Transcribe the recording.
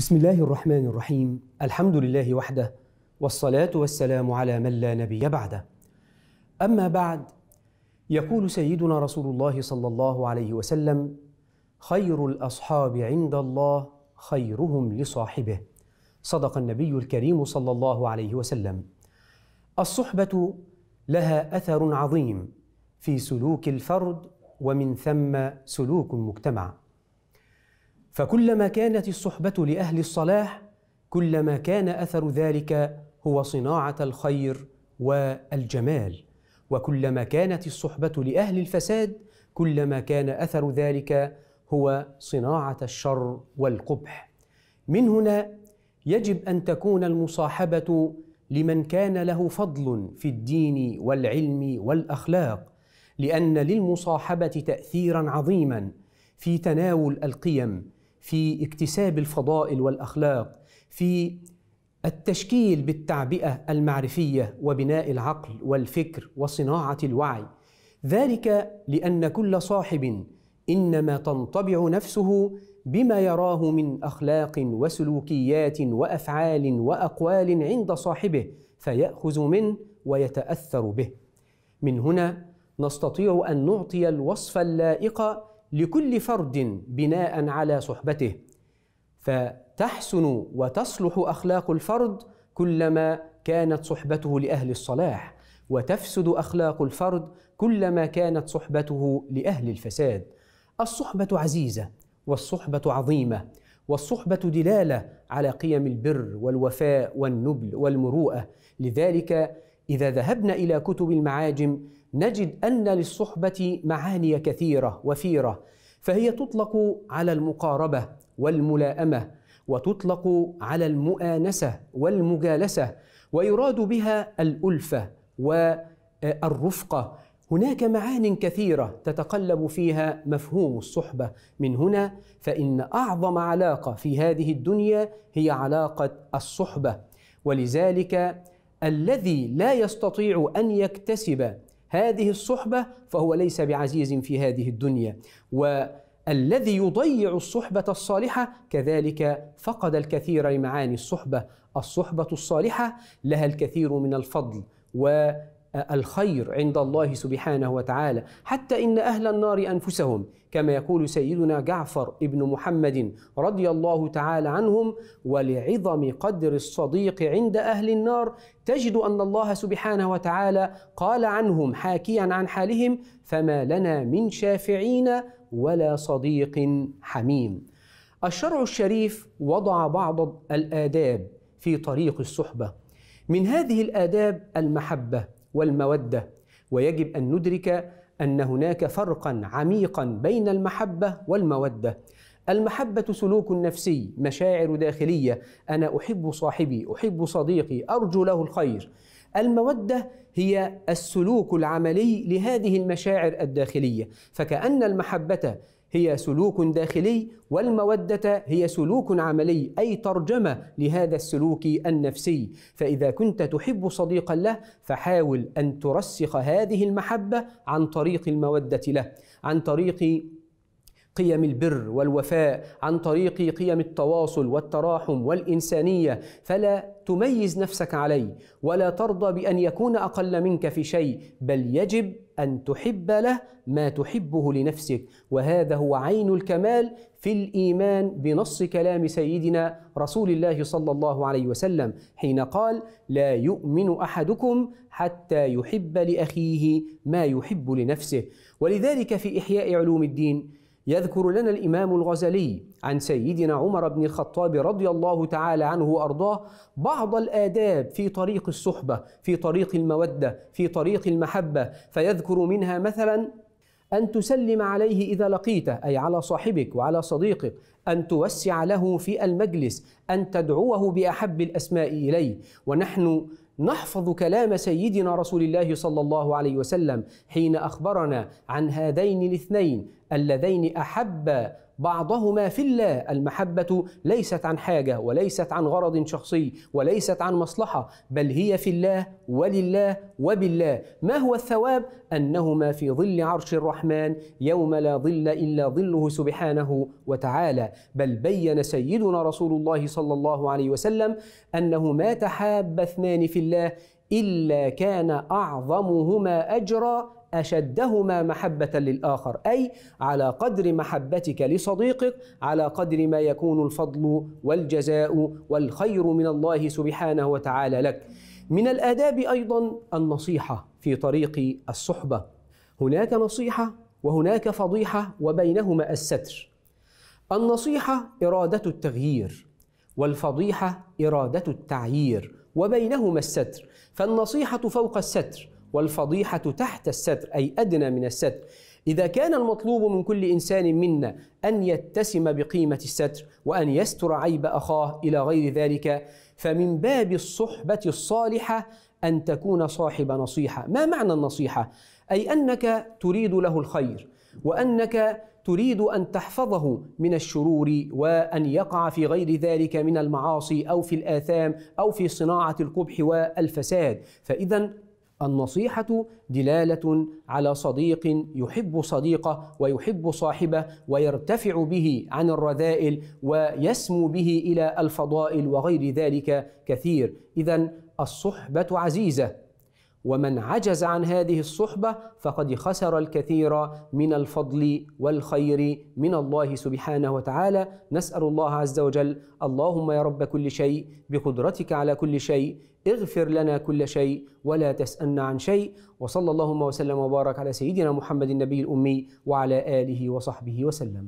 بسم الله الرحمن الرحيم الحمد لله وحده والصلاة والسلام على من لا نبي بعده أما بعد يقول سيدنا رسول الله صلى الله عليه وسلم خير الأصحاب عند الله خيرهم لصاحبه صدق النبي الكريم صلى الله عليه وسلم الصحبة لها أثر عظيم في سلوك الفرد ومن ثم سلوك المجتمع فكلما كانت الصحبة لأهل الصلاح كلما كان أثر ذلك هو صناعة الخير والجمال وكلما كانت الصحبة لأهل الفساد كلما كان أثر ذلك هو صناعة الشر والقبح من هنا يجب أن تكون المصاحبة لمن كان له فضل في الدين والعلم والأخلاق لأن للمصاحبة تأثيرا عظيما في تناول القيم في اكتساب الفضائل والاخلاق في التشكيل بالتعبئه المعرفيه وبناء العقل والفكر وصناعه الوعي ذلك لان كل صاحب انما تنطبع نفسه بما يراه من اخلاق وسلوكيات وافعال واقوال عند صاحبه فياخذ منه ويتاثر به من هنا نستطيع ان نعطي الوصف اللائق لكل فرد بناء على صحبته فتحسن وتصلح اخلاق الفرد كلما كانت صحبته لاهل الصلاح وتفسد اخلاق الفرد كلما كانت صحبته لاهل الفساد الصحبه عزيزه والصحبه عظيمه والصحبه دلاله على قيم البر والوفاء والنبل والمروءه لذلك اذا ذهبنا الى كتب المعاجم نجد أن للصحبة معاني كثيرة وفيرة فهي تطلق على المقاربة والملائمة وتطلق على المؤانسة والمجالسة ويراد بها الألفة والرفقة هناك معان كثيرة تتقلب فيها مفهوم الصحبة من هنا فإن أعظم علاقة في هذه الدنيا هي علاقة الصحبة ولذلك الذي لا يستطيع أن يكتسب هذه الصحبة فهو ليس بعزيز في هذه الدنيا والذي يضيع الصحبة الصالحة كذلك فقد الكثير لمعاني الصحبة الصحبة الصالحة لها الكثير من الفضل و الخير عند الله سبحانه وتعالى حتى ان اهل النار انفسهم كما يقول سيدنا جعفر ابن محمد رضي الله تعالى عنهم ولعظم قدر الصديق عند اهل النار تجد ان الله سبحانه وتعالى قال عنهم حاكيا عن حالهم فما لنا من شافعين ولا صديق حميم الشرع الشريف وضع بعض الاداب في طريق الصحبه من هذه الاداب المحبه والموده ويجب ان ندرك ان هناك فرقا عميقا بين المحبه والموده المحبة سلوك نفسي، مشاعر داخلية، أنا أحب صاحبي، أحب صديقي، أرجو له الخير. المودة هي السلوك العملي لهذه المشاعر الداخلية، فكأن المحبة هي سلوك داخلي والمودة هي سلوك عملي أي ترجمة لهذا السلوك النفسي فإذا كنت تحب صديقا له فحاول أن ترسخ هذه المحبة عن طريق المودة له عن طريق قيم البر والوفاء عن طريق قيم التواصل والتراحم والانسانيه فلا تميز نفسك عليه ولا ترضى بان يكون اقل منك في شيء بل يجب ان تحب له ما تحبه لنفسك وهذا هو عين الكمال في الايمان بنص كلام سيدنا رسول الله صلى الله عليه وسلم حين قال لا يؤمن احدكم حتى يحب لاخيه ما يحب لنفسه ولذلك في احياء علوم الدين يذكر لنا الإمام الغزالي عن سيدنا عمر بن الخطاب رضي الله تعالى عنه وأرضاه بعض الآداب في طريق الصحبة في طريق المودة في طريق المحبة فيذكر منها مثلا أن تسلم عليه إذا لقيته أي على صاحبك وعلى صديقك أن توسع له في المجلس أن تدعوه بأحب الأسماء إليه ونحن نحفظ كلام سيدنا رسول الله صلى الله عليه وسلم حين اخبرنا عن هذين الاثنين اللذين احب بعضهما في الله المحبة ليست عن حاجة وليست عن غرض شخصي وليست عن مصلحة بل هي في الله ولله وبالله ما هو الثواب أنهما في ظل عرش الرحمن يوم لا ظل إلا ظله سبحانه وتعالى بل بين سيدنا رسول الله صلى الله عليه وسلم أنه ما تحاب اثنان في الله إلا كان أعظمهما أجرا اشدهما محبه للاخر اي على قدر محبتك لصديقك على قدر ما يكون الفضل والجزاء والخير من الله سبحانه وتعالى لك من الاداب ايضا النصيحه في طريق الصحبه هناك نصيحه وهناك فضيحه وبينهما الستر النصيحه اراده التغيير والفضيحه اراده التعيير وبينهما الستر فالنصيحه فوق الستر والفضيحة تحت الستر أي أدنى من الستر إذا كان المطلوب من كل إنسان منا أن يتسم بقيمة الستر وأن يستر عيب أخاه إلى غير ذلك فمن باب الصحبة الصالحة أن تكون صاحب نصيحة ما معنى النصيحة؟ أي أنك تريد له الخير وأنك تريد أن تحفظه من الشرور وأن يقع في غير ذلك من المعاصي أو في الآثام أو في صناعة القبح والفساد فإذا النصيحة دلالة على صديق يحب صديقه ويحب صاحبه ويرتفع به عن الرذائل ويسمو به إلى الفضائل وغير ذلك كثير، إذا الصحبة عزيزة ومن عجز عن هذه الصحبة فقد خسر الكثير من الفضل والخير من الله سبحانه وتعالى نسأل الله عز وجل اللهم يا رب كل شيء بقدرتك على كل شيء اغفر لنا كل شيء ولا تسألنا عن شيء وصلى اللهم وسلم وبارك على سيدنا محمد النبي الأمي وعلى آله وصحبه وسلم